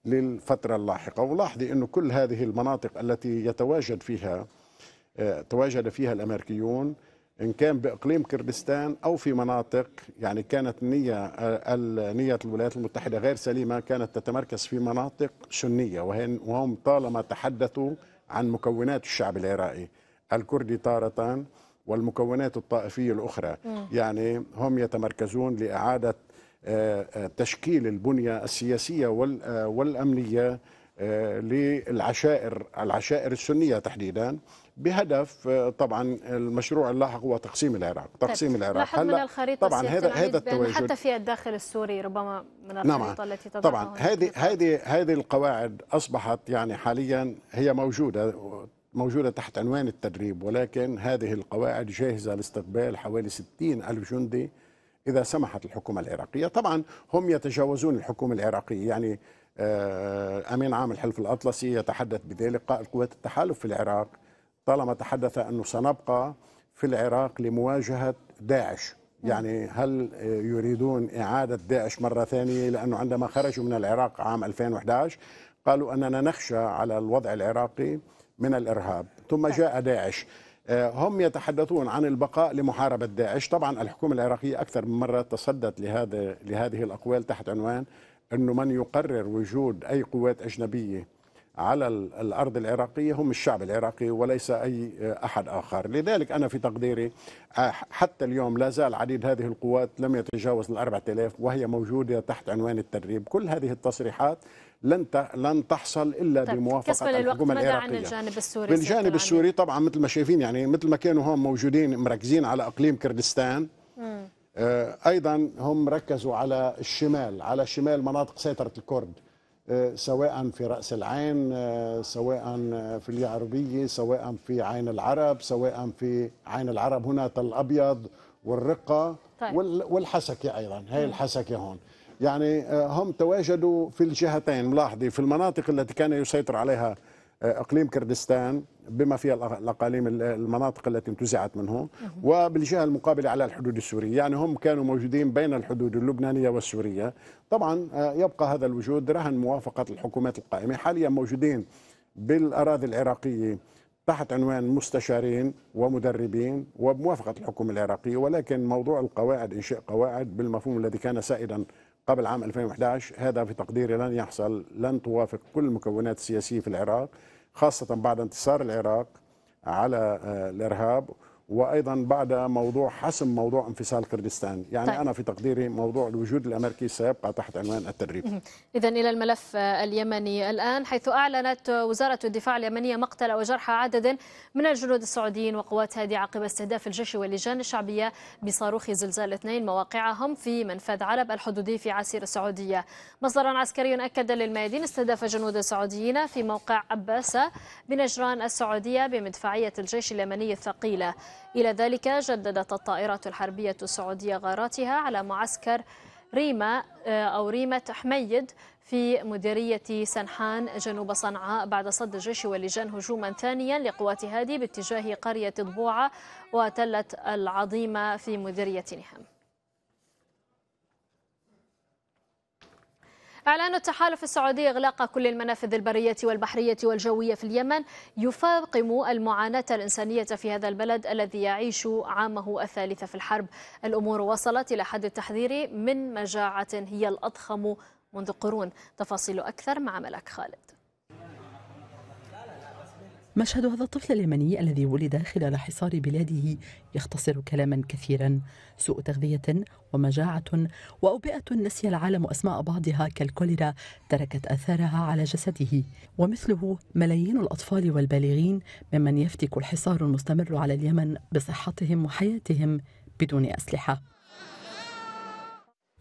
S6: للفترة اللاحقة ولاحظي أنه كل هذه المناطق التي يتواجد فيها آه، تواجد فيها الأمريكيون إن كان بإقليم كردستان أو في مناطق يعني كانت النية آه، نية الولايات المتحدة غير سليمة كانت تتمركز في مناطق سنية وهم طالما تحدثوا عن مكونات الشعب العراقي الكردي تارة والمكونات الطائفية الأخرى م. يعني هم يتمركزون لإعادة آه، تشكيل البنية السياسية والأمنية للعشائر العشائر السنيه تحديدا بهدف آه، طبعا المشروع اللاحق هو تقسيم العراق طيب، تقسيم العراق هلا طبعا هذا هذا التواجد حتى
S1: في الداخل السوري ربما من نعم. الخريطه نعم. التي طبعا
S6: هذه هذه هذه القواعد اصبحت يعني حاليا هي موجوده موجودة تحت عنوان التدريب ولكن هذه القواعد جاهزة لاستقبال حوالي 60 ألف جندي إذا سمحت الحكومة العراقية طبعا هم يتجاوزون الحكومة العراقية يعني آه، امين عام الحلف الاطلسي يتحدث بذلك قائد قوات التحالف في العراق طالما تحدث انه سنبقى في العراق لمواجهه داعش نعم. يعني هل يريدون اعاده داعش مره ثانيه لانه عندما خرجوا من العراق عام 2011 قالوا اننا نخشى على الوضع العراقي من الارهاب ثم نعم. جاء داعش آه، هم يتحدثون عن البقاء لمحاربه داعش طبعا الحكومه العراقيه اكثر من مره تصدت لهذا لهذه الاقوال تحت عنوان انه من يقرر وجود اي قوات اجنبيه على الارض العراقيه هم الشعب العراقي وليس اي آه، احد اخر، لذلك انا في تقديري آه، حتى اليوم لا زال عديد هذه القوات لم يتجاوز ال 4000 وهي موجوده تحت عنوان التدريب، كل هذه التصريحات لن لن تحصل الا طيب بموافقه الحكومه العراقيه. عن الجانب
S1: السوري؟ بالجانب
S6: السوري طبعا مثل ما شايفين يعني مثل ما كانوا هم موجودين مركزين على اقليم كردستان مم. آه، ايضا هم ركزوا على الشمال على شمال مناطق سيطره الكرد آه، سواء في راس العين آه، سواء في اليعربيه سواء في عين العرب سواء في عين العرب هنا الأبيض والرقه طيب. والحسكه ايضا هي الحسكه هون يعني هم تواجدوا في الجهتين ملاحظي في المناطق التي كان يسيطر عليها اقليم كردستان بما فيها الاقاليم المناطق التي انتزعت منهم وبالجهه المقابله على الحدود السوريه، يعني هم كانوا موجودين بين الحدود اللبنانيه والسوريه، طبعا آه، يبقى هذا الوجود رهن موافقه الحكومات القائمه، حاليا موجودين بالاراضي العراقيه تحت عنوان مستشارين ومدربين وبموافقه الحكومه العراقيه، ولكن موضوع القواعد انشاء قواعد بالمفهوم الذي كان سائدا قبل عام 2011 هذا في تقديري لن يحصل لن توافق كل المكونات السياسيه في العراق خاصة بعد انتصار العراق على آه، الإرهاب وايضا بعد موضوع حسم موضوع انفصال كردستان، يعني طيب. انا في تقديري موضوع الوجود الامريكي سيبقى تحت عنوان التدريب.
S1: اذا الى الملف اليمني الان حيث اعلنت وزاره الدفاع اليمنيه مقتل وجرحى عدد من الجنود السعوديين وقوات هادي عقب استهداف الجيش واللجان الشعبيه بصاروخ زلزال اثنين مواقعهم في منفذ علب الحدودي في عسير السعوديه. مصدر عسكري اكد للميادين استهداف جنود سعوديين في موقع عباسه بنجران السعوديه بمدفعيه الجيش اليمني الثقيله. إلى ذلك جددت الطائرات الحربية السعودية غاراتها على معسكر ريما آه، أو ريمة حميد في مديرية سنحان جنوب صنعاء بعد صد الجيش واللجان هجوما ثانيا لقوات هادي باتجاه قرية ضبوعة وتلة العظيمة في مديرية نهم إعلان التحالف السعودي إغلاق كل المنافذ البرية والبحرية والجوية في اليمن يفاقم المعاناة الإنسانية في هذا البلد الذي يعيش عامه الثالث في الحرب الأمور وصلت إلى حد التحذير من مجاعة هي الأضخم منذ قرون تفاصيل أكثر مع ملك خالد
S7: مشهد هذا الطفل اليمني الذي ولد خلال حصار بلاده يختصر كلاما كثيرا سوء تغذية ومجاعة وأوبئة نسي العالم أسماء بعضها كالكوليرا تركت أثارها على جسده ومثله ملايين الأطفال والبالغين ممن يفتك الحصار المستمر على اليمن بصحتهم وحياتهم بدون أسلحة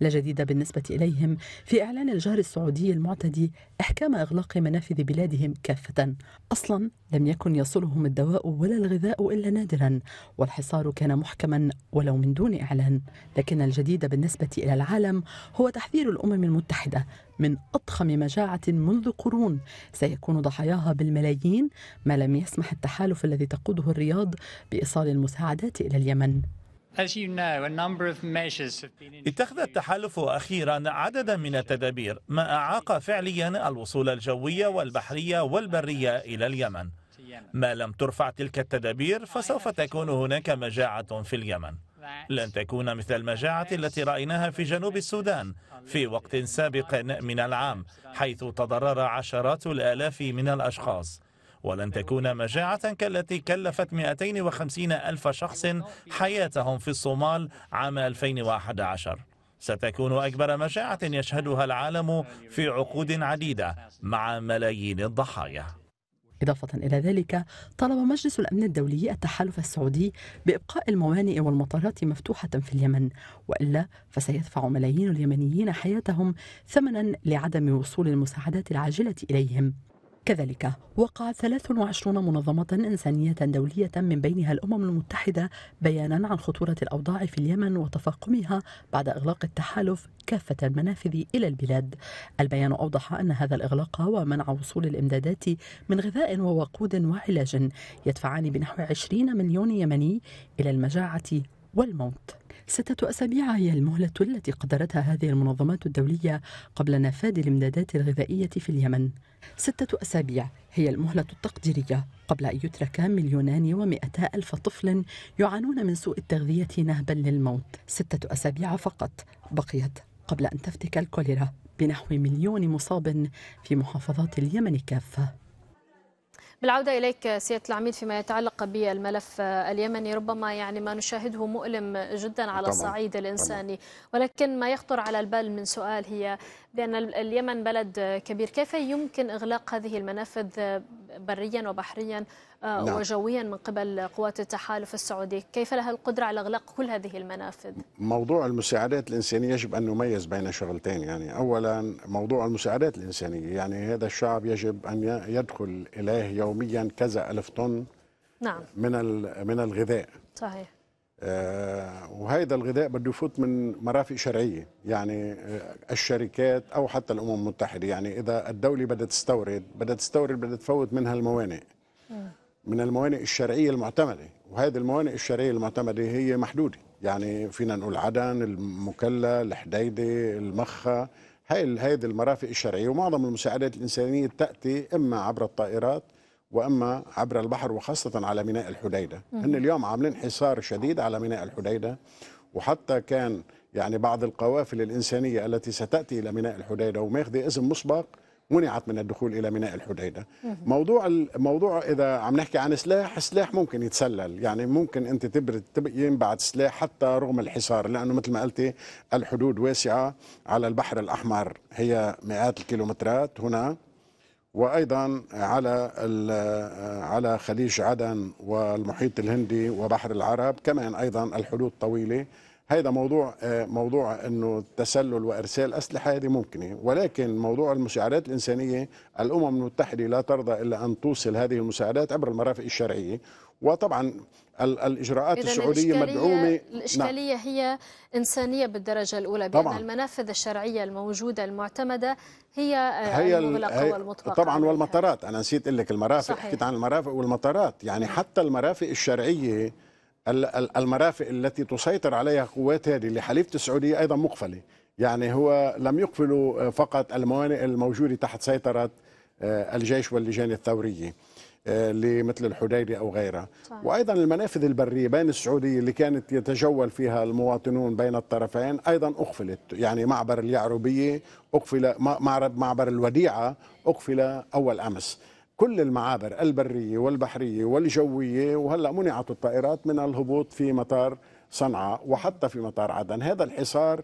S7: لا جديد بالنسبة إليهم في إعلان الجار السعودي المعتدي إحكام إغلاق منافذ بلادهم كافة أصلا لم يكن يصلهم الدواء ولا الغذاء إلا نادرا والحصار كان محكما ولو من دون إعلان لكن الجديد بالنسبة إلى العالم هو تحذير الأمم المتحدة من أضخم مجاعة منذ قرون سيكون ضحاياها بالملايين ما لم يسمح التحالف الذي تقوده الرياض بإيصال المساعدات إلى اليمن
S3: اتخذ التحالف أخيرا عددا من التدابير ما أعاق فعليا الوصول الجوية والبحرية والبرية إلى اليمن ما لم ترفع تلك التدابير فسوف تكون هناك مجاعة في اليمن لن تكون مثل المجاعة التي رأيناها في جنوب السودان في وقت سابق من العام حيث تضرر عشرات الآلاف من الأشخاص ولن تكون مجاعة كالتي كلفت 250 ألف شخص حياتهم في الصومال عام 2011 ستكون أكبر مجاعة يشهدها العالم في عقود عديدة مع ملايين الضحايا
S7: إضافة إلى ذلك طلب مجلس الأمن الدولي التحالف السعودي بإبقاء الموانئ والمطارات مفتوحة في اليمن وإلا فسيدفع ملايين اليمنيين حياتهم ثمنا لعدم وصول المساعدات العاجلة إليهم كذلك وقعت 23 منظمة إنسانية دولية من بينها الأمم المتحدة بيانا عن خطورة الأوضاع في اليمن وتفاقمها بعد إغلاق التحالف كافة المنافذ إلى البلاد البيان أوضح أن هذا الإغلاق ومنع وصول الإمدادات من غذاء ووقود وعلاج يدفعان بنحو 20 مليون يمني إلى المجاعة والموت ستة أسابيع هي المهلة التي قدرتها هذه المنظمات الدولية قبل نفاذ الإمدادات الغذائية في اليمن ستة أسابيع هي المهلة التقديرية قبل أن يترك مليونان ومئتا ألف طفل يعانون من سوء التغذية نهبا للموت ستة أسابيع فقط بقيت قبل أن تفتك الكوليرا بنحو مليون مصاب في محافظات اليمن كافه
S1: بالعودة إليك سيادة العميد فيما يتعلق بالملف اليمني ربما يعني ما نشاهده مؤلم جدا على الصعيد الإنساني ولكن ما يخطر على البال من سؤال هي بأن اليمن بلد كبير كيف يمكن إغلاق هذه المنافذ بريا وبحريا آه، نعم. وجويا من قبل قوات التحالف السعودي كيف لها القدرة على إغلاق كل هذه المنافذ؟
S6: موضوع المساعدات الإنسانية يجب أن نميز بين شغلتين يعني أولا موضوع المساعدات الإنسانية يعني هذا الشعب يجب أن يدخل إليه يوميا كذا ألف طن نعم. من من الغذاء صحيح آه، وهذا الغذاء بده يفوت من مرافق شرعيه يعني آه، الشركات او حتى الامم المتحده يعني اذا الدوله بدها تستورد بدها تستورد بدها تفوت منها الموانئ من الموانئ الشرعيه المعتمده وهذه الموانئ الشرعيه المعتمده هي محدوده يعني فينا نقول عدن المكلا الحديده المخا هاي هذه المرافق الشرعيه ومعظم المساعدات الانسانيه تاتي اما عبر الطائرات واما عبر البحر وخاصه على ميناء الحديده هن اليوم عاملين حصار شديد على ميناء الحديده وحتى كان يعني بعض القوافل الانسانيه التي ستاتي الى ميناء الحديده وماخذه اسم مسبق منعت من الدخول الى ميناء الحديده موضوع الموضوع اذا عم نحكي عن سلاح سلاح ممكن يتسلل يعني ممكن انت تبرد ينبعت سلاح حتى رغم الحصار لانه مثل ما قلتي الحدود واسعه على البحر الاحمر هي مئات الكيلومترات هنا وايضا على على خليج عدن والمحيط الهندي وبحر العرب كمان ايضا الحدود طويله هذا موضوع آه، موضوع انه تسلل وارسال اسلحه هذه ممكنه ولكن موضوع المساعدات الانسانيه الامم المتحده لا ترضى الا ان توصل هذه المساعدات عبر المرافق الشرعيه وطبعا الاجراءات السعوديه مدعومه نعم. الاشكاليه
S1: نعم. هي انسانيه بالدرجه الاولى بان طبعاً. المنافذ الشرعيه الموجوده المعتمده هي, آه، هي المغلقه هي والمطبقه طبعا عليها.
S6: والمطارات انا نسيت لك المرافق صحيح. حكيت عن المرافق والمطارات يعني نعم. حتى المرافق الشرعيه المرافق التي تسيطر عليها قوات هذه لحليفة السعودية أيضا مقفلة يعني هو لم يقفلوا آه، فقط الموانئ الموجودة تحت سيطرة آه، الجيش واللجان الثورية آه، لمثل الحديدة أو غيرها وأيضا المنافذ البرية بين السعودية اللي كانت يتجول فيها المواطنون بين الطرفين أيضا أقفلت يعني معبر اليعربية أقفل معبر الوديعة أقفل أول أمس كل المعابر البريه والبحريه والجويه وهلا منعت الطائرات من الهبوط في مطار صنعاء وحتى في مطار عدن هذا الحصار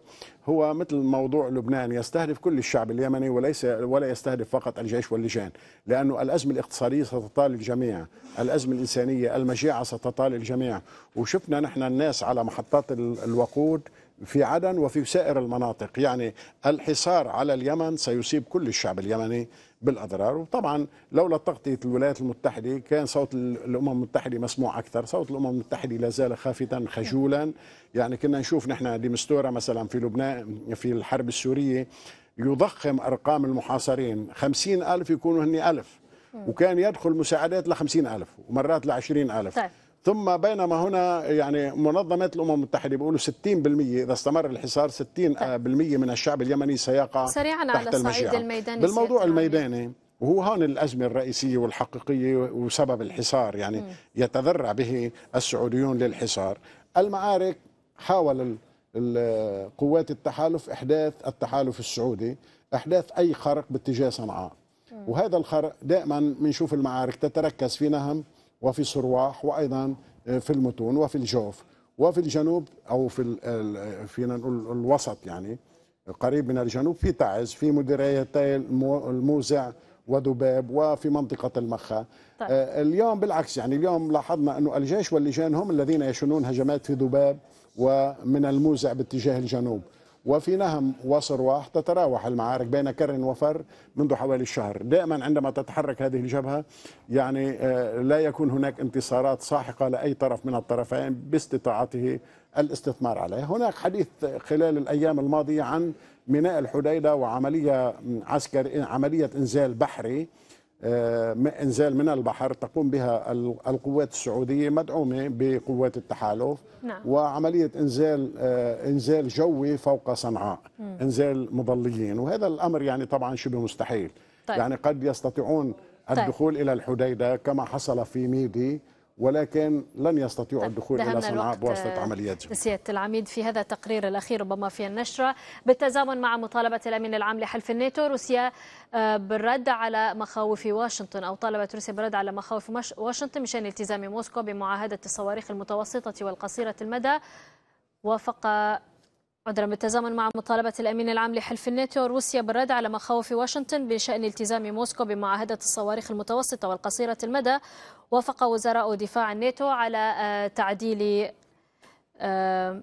S6: هو مثل موضوع لبنان يستهدف كل الشعب اليمني وليس ولا يستهدف فقط الجيش واللجان لأنه الأزمة الاقتصادية ستطال الجميع الأزمة الإنسانية المجاعة ستطال الجميع وشفنا نحن الناس على محطات الوقود في عدن وفي سائر المناطق يعني الحصار على اليمن سيصيب كل الشعب اليمني بالاضرار وطبعا لولا تغطيه الولايات المتحده كان صوت الامم المتحده مسموع اكثر صوت الامم المتحده لا زال خافتا خجولا يعني كنا نشوف نحن ديمستورا مثلا في لبنان في الحرب السوريه يضخم أرقام المحاصرين خمسين ألف يكونوا هني ألف وكان يدخل مساعدات لخمسين ألف ومرات لعشرين ألف طيب. ثم بينما هنا يعني منظمة الأمم المتحدة بيقولوا 60% إذا استمر الحصار 60% من الشعب اليمني سيقع سريعا تحت على الصعيد الميداني بالموضوع الميداني وهو هون الأزمة الرئيسية والحقيقية وسبب الحصار يعني يتذرع به السعوديون للحصار المعارك حاول قوات التحالف إحداث التحالف السعودي إحداث أي خرق باتجاه صنعاء وهذا الخرق دائما بنشوف المعارك تتركز في نهم وفي صرواح وايضا آه، في المتون وفي الجوف وفي الجنوب او في فينا نقول الوسط يعني قريب من الجنوب في تعز في مديريتي الموزع ودباب وفي منطقة المخا طيب. آه، اليوم بالعكس يعني اليوم لاحظنا أنه الجيش واللجان هم الذين يشنون هجمات في دباب ومن الموزع باتجاه الجنوب وفي نهم وصرواح تتراوح المعارك بين كر وفر منذ حوالي الشهر دائما عندما تتحرك هذه الجبهة يعني آه، لا يكون هناك انتصارات ساحقة لأي طرف من الطرفين باستطاعته الاستثمار عليه هناك حديث خلال الأيام الماضية عن ميناء الحديدة وعملية عسكري عملية إنزال بحري آه، انزال من البحر تقوم بها القوات السعوديه مدعومه بقوات التحالف نعم. وعمليه انزال آه، انزال جوي فوق صنعاء مم. انزال مظليين وهذا الامر يعني طبعا شبه مستحيل طيب. يعني قد يستطيعون طيب. الدخول طيب. الى الحديده كما حصل في ميدي ولكن لن يستطيعوا الدخول إلى صنعاء بواسطة عمليات
S1: سيادة العميد في هذا التقرير الأخير ربما في النشرة بالتزامن مع مطالبة الأمين العام لحلف الناتو روسيا آه، بالرد على مخاوف واشنطن أو طالبت روسيا بالرد على مخاوف واشنطن من شأن التزام موسكو بمعاهدة الصواريخ المتوسطة والقصيرة المدى وافق عذرا بالتزامن مع مطالبة الأمين العام لحلف الناتو روسيا بالرد على مخاوف واشنطن بشأن التزام موسكو بمعاهدة الصواريخ المتوسطة والقصيرة المدى وافق وزراء دفاع الناتو على آه، تعديل آه،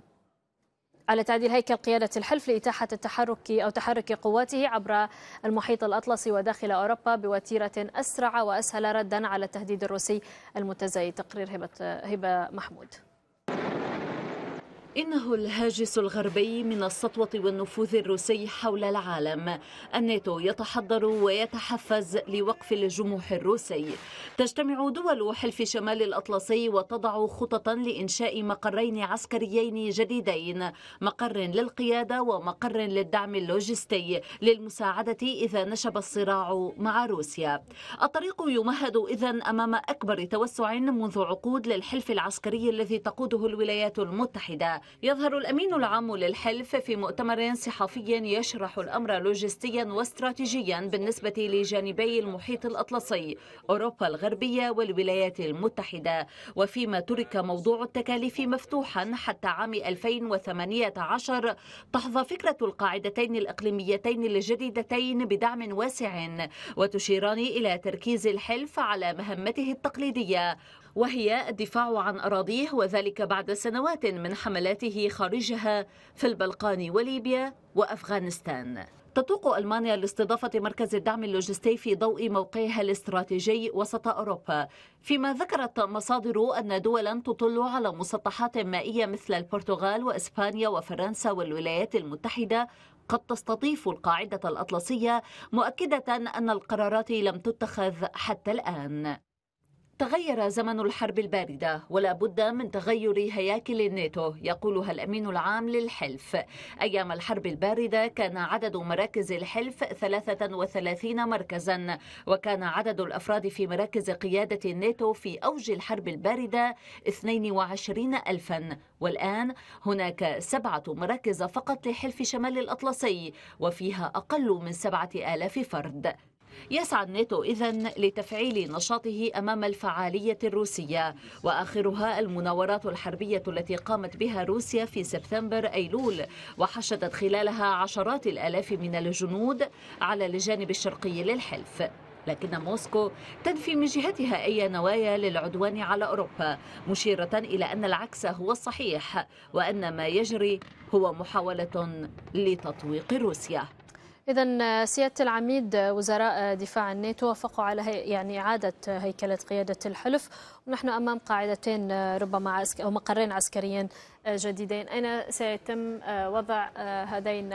S1: على تعديل هيكل قيادة الحلف لإتاحة التحرك أو تحرك قواته عبر المحيط الأطلسي وداخل أوروبا بوتيرة أسرع وأسهل ردا على التهديد الروسي المتزايد تقرير هبة, هبة محمود
S8: إنه الهاجس الغربي من السطوة والنفوذ الروسي حول العالم الناتو يتحضر ويتحفز لوقف الجموح الروسي تجتمع دول حلف شمال الأطلسي وتضع خططا لإنشاء مقرين عسكريين جديدين مقر للقيادة ومقر للدعم اللوجستي للمساعدة إذا نشب الصراع مع روسيا الطريق يمهد إذا أمام أكبر توسع منذ عقود للحلف العسكري الذي تقوده الولايات المتحدة يظهر الأمين العام للحلف في مؤتمر صحفي يشرح الأمر لوجستيا واستراتيجيا بالنسبة لجانبي المحيط الأطلسي أوروبا الغربية والولايات المتحدة وفيما ترك موضوع التكاليف مفتوحا حتى عام 2018 تحظى فكرة القاعدتين الإقليميتين الجديدتين بدعم واسع وتشيران إلى تركيز الحلف على مهمته التقليدية وهي الدفاع عن أراضيه وذلك بعد سنوات من حملاته خارجها في البلقان وليبيا وأفغانستان تتوق ألمانيا لاستضافة مركز الدعم اللوجستي في ضوء موقعها الاستراتيجي وسط أوروبا فيما ذكرت مصادر أن دولا تطل على مسطحات مائية مثل البرتغال وإسبانيا وفرنسا والولايات المتحدة قد تستضيف القاعدة الأطلسية مؤكدة أن القرارات لم تتخذ حتى الآن تغير زمن الحرب الباردة ولا بد من تغير هياكل الناتو يقولها الأمين العام للحلف أيام الحرب الباردة كان عدد مراكز الحلف 33 مركزا وكان عدد الأفراد في مراكز قيادة الناتو في أوج الحرب الباردة 22 ألفا والآن هناك سبعة مراكز فقط لحلف شمال الأطلسي وفيها أقل من سبعة آلاف فرد يسعى الناتو إذا لتفعيل نشاطه أمام الفعالية الروسية وآخرها المناورات الحربية التي قامت بها روسيا في سبتمبر أيلول وحشدت خلالها عشرات الآلاف من الجنود على الجانب الشرقي للحلف لكن موسكو تنفي من جهتها أي نوايا للعدوان على أوروبا مشيرة إلى أن العكس هو الصحيح وأن ما يجري هو محاولة لتطويق روسيا
S1: إذا سيادة العميد وزراء دفاع الناتو وافقوا على يعني إعادة هيكلة قيادة الحلف ونحن أمام قاعدتين ربما أو مقرين عسكريين جديدين أين سيتم وضع هذين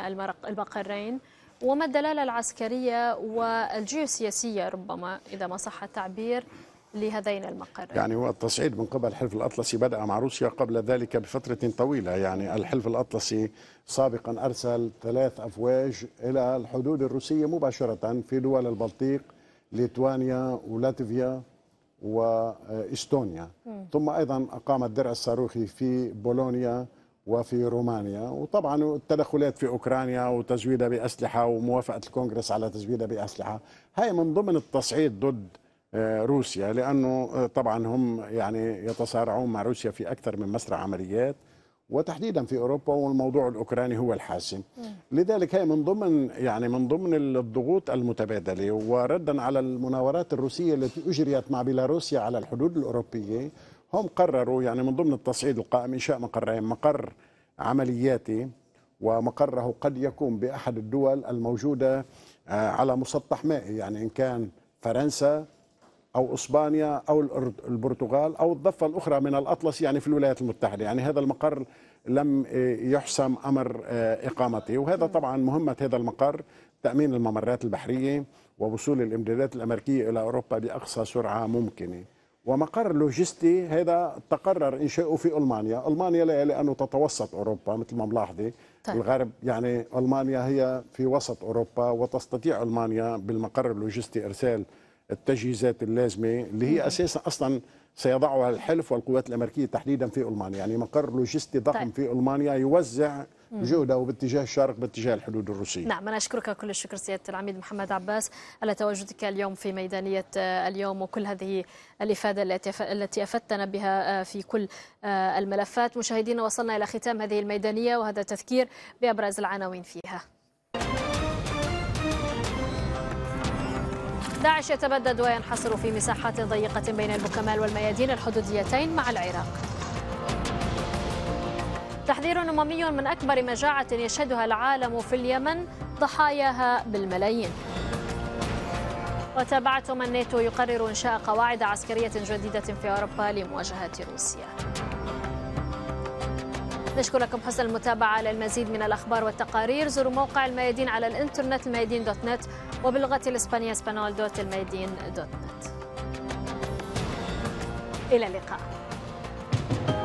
S1: المقرين وما الدلالة العسكرية والجيوسياسية ربما إذا ما صح التعبير لهذين المقرين يعني
S6: هو التصعيد من قبل الحلف الأطلسي بدأ مع روسيا قبل ذلك بفترة طويلة يعني الحلف الأطلسي سابقا أرسل ثلاث أفواج إلى الحدود الروسية مباشرة في دول البلطيق ليتوانيا ولاتفيا واستونيا م. ثم ايضا اقام الدرع الصاروخي في بولونيا وفي رومانيا وطبعا التدخلات في اوكرانيا وتزويدها باسلحه وموافقه الكونغرس على تزويدها باسلحه هاي من ضمن التصعيد ضد آه، روسيا لانه آه، طبعا هم يعني يتصارعون مع روسيا في اكثر من مسرح عمليات وتحديدا في اوروبا والموضوع الاوكراني هو الحاسم لذلك هي من ضمن يعني من ضمن الضغوط المتبادله وردا على المناورات الروسيه التي اجريت مع بيلاروسيا على الحدود الاوروبيه هم قرروا يعني من ضمن التصعيد القائم انشاء مقرين مقر عملياتي ومقره قد يكون باحد الدول الموجوده آه، على مسطح مائي يعني ان كان فرنسا او اسبانيا او البرتغال او الضفه الاخرى من الاطلس يعني في الولايات المتحده يعني هذا المقر لم آه، يحسم امر آه، اقامته وهذا طبعا مهمه هذا المقر تامين الممرات البحريه ووصول الامدادات الامريكيه الى اوروبا باقصى سرعه ممكنه ومقر لوجستي هذا تقرر انشاؤه في المانيا، المانيا لا لانه تتوسط اوروبا مثل ما ملاحظه طيب. الغرب يعني المانيا هي في وسط اوروبا وتستطيع المانيا بالمقر اللوجستي ارسال التجهيزات اللازمه اللي هي اساسا اصلا سيضعها الحلف والقوات الامريكيه تحديدا في المانيا، يعني مقر لوجستي ضخم طيب. في المانيا يوزع جهده باتجاه الشرق باتجاه الحدود الروسيه. نعم
S1: انا اشكرك كل الشكر سياده العميد محمد عباس على تواجدك اليوم في ميدانيه آه، اليوم وكل هذه الافاده التي افدتنا بها آه، في كل آه، الملفات، مشاهدينا وصلنا الى ختام هذه الميدانيه وهذا تذكير بابرز العناوين فيها. داعش يتبدد وينحصر في مساحات ضيقة بين البكمال والميادين الحدوديتين مع العراق تحذير أممي من أكبر مجاعة يشهدها العالم في اليمن ضحاياها بالملايين وتابعتم أمم الناتو يقرر إنشاء قواعد عسكرية جديدة في أوروبا لمواجهة روسيا نشكركم حسن المتابعة للمزيد من الأخبار والتقارير زوروا موقع الميادين على الإنترنت الميادين دوت نت وباللغة الإسبانية سبانول دوت الميادين دوت نت إلى اللقاء